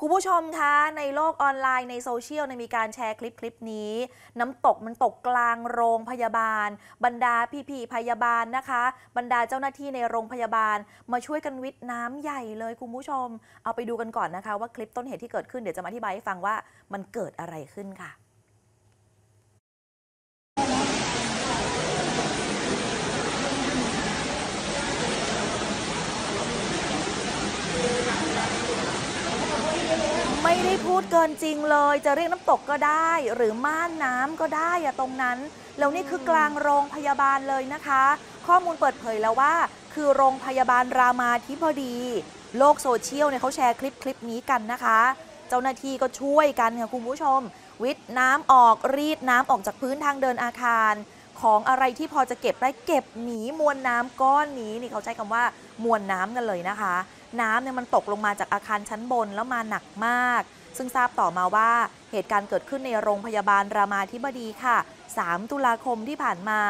คุณผู้ชมคะในโลกออนไลน์ในโซเชียลมีการแชร์คลิปคลิปนี้ น้ำตกมันตกกลางโรงพยาบาล บรรดาพี่ๆพยาบาลนะคะบรรดาเจ้าหน้าที่ในโรงพยาบาลมาช่วยกันวิทย์น้ำใหญ่เลยคุณผู้ชมเอาไปดูกันก่อนนะคะว่าคลิปต้นเหตุที่เกิดขึ้นเดี๋ยวจะมาอธิบายให้ฟังว่ามันเกิดอะไรขึ้นค่ะไม่ได้พูดเกินจริงเลย จะเรียกน้ำตกก็ได้ หรือม่านน้ำก็ได้อะตรงนั้น แล้วนี่คือกลางโรงพยาบาลเลยนะคะ ข้อมูลเปิดเผยแล้วว่า คือโรงพยาบาลรามาธิบดีโลกโซเชียลเนี่ยเขาแชร์คลิปคลิปนี้กันนะคะ เจ้าหน้าที่ก็ช่วยกันค่ะคุณผู้ชม วิทย์น้ำออกรีดน้ำออกจากพื้นทางเดินอาคารของอะไรที่พอจะเก็บได้เก็บหนีมวลน้ำก้อนนี้นี่เขาใช้คำว่ามวลน้ำกันเลยนะคะ น้ำเนี่ยมันตกลงมาจากอาคารชั้นบนแล้วมาหนักมาก ซึ่งทราบต่อมาว่าเหตุการณ์เกิดขึ้นในโรงพยาบาลรามาธิบดีค่ะ 3 ตุลาคมที่ผ่านมา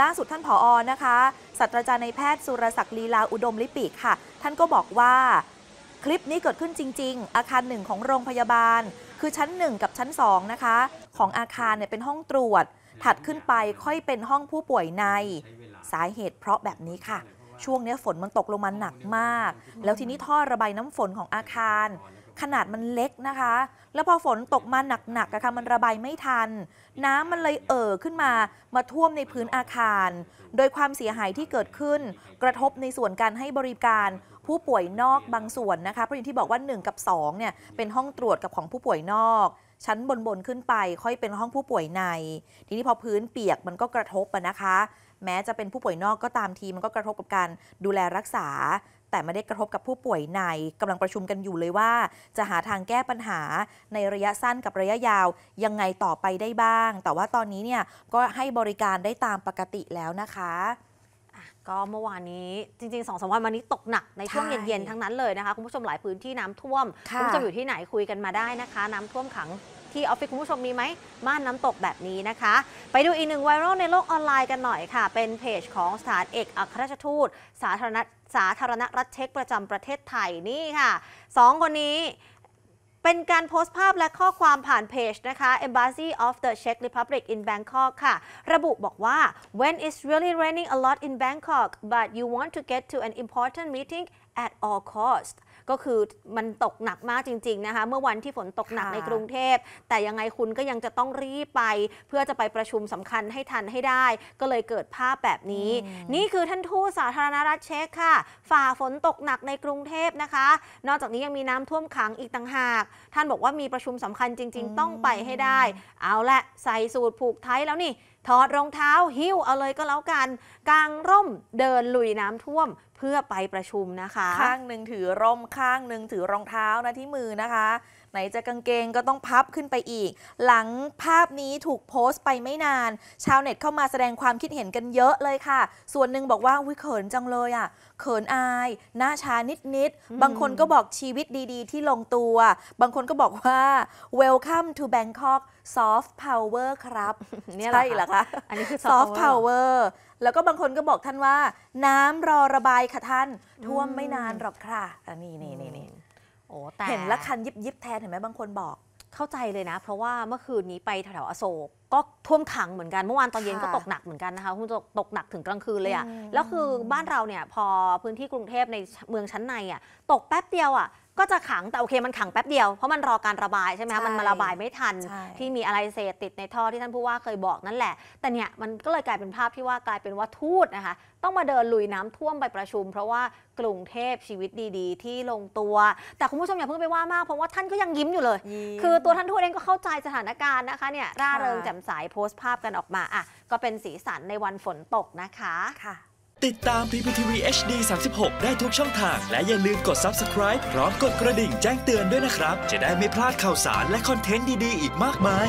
ล่าสุดท่านผออนะคะศาสตราจารย์ในแพทย์สุรศักดิ์ลีลาอุดมลิปิกค่ะ ท่านก็บอกว่า คลิปนี้เกิดขึ้นจริง ๆ อาคารหนึ่งของโรงพยาบาล คือชั้น1กับชั้น2นะคะของอาคารเนี่ยเป็นห้องตรวจ ถัดขึ้นไปค่อยเป็นห้องผู้ป่วยใน สาเหตุเพราะแบบนี้ค่ะ ช่วงนี้ฝนมันตกลงมาหนักมาก แล้วทีนี้ท่อระบายน้ำฝนของอาคาร ขนาดมันเล็กนะคะ แล้วพอฝนตกมาหนักๆอะค่ะมันระบายไม่ทัน น้ำมันเลยเอ่อขึ้นมามาท่วมในพื้นอาคาร โดยความเสียหายที่เกิดขึ้น กระทบในส่วนการให้บริการผู้ป่วยนอกบางส่วนนะคะเพราะอย่างที่บอกว่า 1 กับ2เนี่ยเป็นห้องตรวจกับของผู้ป่วยนอกชั้นบนบนขึ้นไปค่อยเป็นห้องผู้ป่วยในทีนี้พอพื้นเปียกมันก็กระทบนะคะ แม้จะเป็นผู้ป่วยนอกก็ตามทีมันก็กระทบกับการดูแลรักษา แต่ไม่ได้กระทบกับผู้ป่วยใน กำลังประชุมกันอยู่เลยว่า จะหาทางแก้ปัญหาในระยะสั้นกับระยะยาว ยังไงต่อไปได้บ้าง แต่ว่าตอนนี้เนี่ยก็ให้บริการได้ตามปกติแล้วนะคะก็เมื่อวานนี้จริงๆสองสามวันมานี้ตกหนักในช่วงเย็นๆทั้งนั้นเลยนะคะคุณผู้ชมหลายพื้นที่น้ำท่วมคุณผู้ชมอยู่ที่ไหนคุยกันมาได้นะคะ น้ำท่วมขังที่ออฟฟิศคุณผู้ชมมีไหมม่านน้ำตกแบบนี้นะคะ ไปดูอีกหนึ่งไวรัลในโลกออนไลน์กันหน่อยค่ะ เป็นเพจของสถานเอกอัครราชทูตสาธารณสาธารณรัฐเช็กประจำประเทศไทยนี่ค่ะสองคนนี้เป็นการโพสต์ภาพและข้อความผ่านเพจนะคะ Embassy of the Czech Republic in Bangkok ค่ะ ระบุบอกว่า when it's really raining a lot in Bangkok but you want to get to an important meeting at all cost ก็คือมันตกหนักมากจริงๆนะคะ เมื่อวันที่ฝนตกหนักในกรุงเทพ แต่ยังไงคุณก็ยังจะต้องรีบไป เพื่อจะไปประชุมสำคัญให้ทันให้ได้ ก็เลยเกิดภาพแบบนี้ นี่คือท่านทูตสาธารณรัฐเช็กค่ะ ฝ่าฝนตกหนักในกรุงเทพนะคะ นอกจากนี้ยังมีน้ำท่วมขังอีกต่างหากท่านบอกว่ามีประชุมสำคัญจริง ๆ ต้องไปให้ได้ เอาละใส่สูตรผูกไทยแล้วนี่ถอดรองเท้าหิ้วเอาเลยก็แล้วกันกางร่มเดินลุยน้ำท่วมเพื่อไปประชุมนะคะ ข้างหนึ่งถือร่ม ข้างหนึ่งถือรองเท้านะที่มือนะคะไหนจะกางเกงก็ต้องพับขึ้นไปอีก หลังภาพนี้ถูกโพสต์ไปไม่นาน ชาวเน็ตเข้ามาแสดงความคิดเห็นกันเยอะเลยค่ะ ส่วนหนึ่งบอกว่าวิเขินจังเลยอะ่ะเขินอาย หน้าชานิดนิดบางคนก็บอกชีวิตดี ๆ ที่ลงตัว บางคนก็บอกว่า welcome to Bangkok ซอฟต์พาวเวอร์ครับใช่เหรอคะอันนี้คือซอฟต์พาวเวอร์แล้วก็บางคนก็บอกท่านว่า น้ำรอระบายค่ะท่าน ท่วมไม่นานหรอกค่ะอันนี้นี่นี่นี่โอ้แต่เห็นละคันยิบยิบแทนเห็นไหมบางคนบอกเข้าใจเลยนะเพราะว่าเมื่อคืนนี้ไปแถวอโศกก็ท่วมขังเหมือนกันเมื่อวานตอนเย็นก็ตกหนักเหมือนกันนะคะคุณตกตกหนักถึงกลางคืนเลยอะ่ะแล้วคือบ้านเราเนี่ยพอพื้นที่กรุงเทพในเมืองชั้นในอะ่ะตกแป๊บเดียวอะ่ะก็จะขังแต่โอเคมันขังแป๊บเดียวเพราะมันรอการระบายใช่ไหมคะมันมาระบายไม่ทันที่มีอะไรเศษติดในท่อที่ท่านผู้ว่าเคยบอกนั่นแหละ แต่เนี่ยมันก็เลยกลายเป็นภาพที่ว่ากลายเป็นว่าทูตนะคะต้องมาเดินลุยน้ำท่วมไปประชุม เพราะว่ากรุงเทพชีวิตดีๆ ที่ลงตัว แต่คุณผู้ชมอย่าเพิ่งไปว่ามากเพราะว่าท่านก็ยังยิ้มอยู่เลย คือตัวท่านทูตเองก็เข้าใจสถานการณ์นะคะเนี่ยร่าเริงแจ่มมสายโพสต์ภาพกันออกมาอ่ะก็เป็นสีสันในวันฝนตกนะคะค่ะ ติดตาม PPTV HD 36 ได้ทุกช่องทาง และอย่าลืมกด subscribe พร้อมกดกระดิ่งแจ้งเตือนด้วยนะครับจะได้ไม่พลาดข่าวสารและคอนเทนต์ดีๆ อีกมากมาย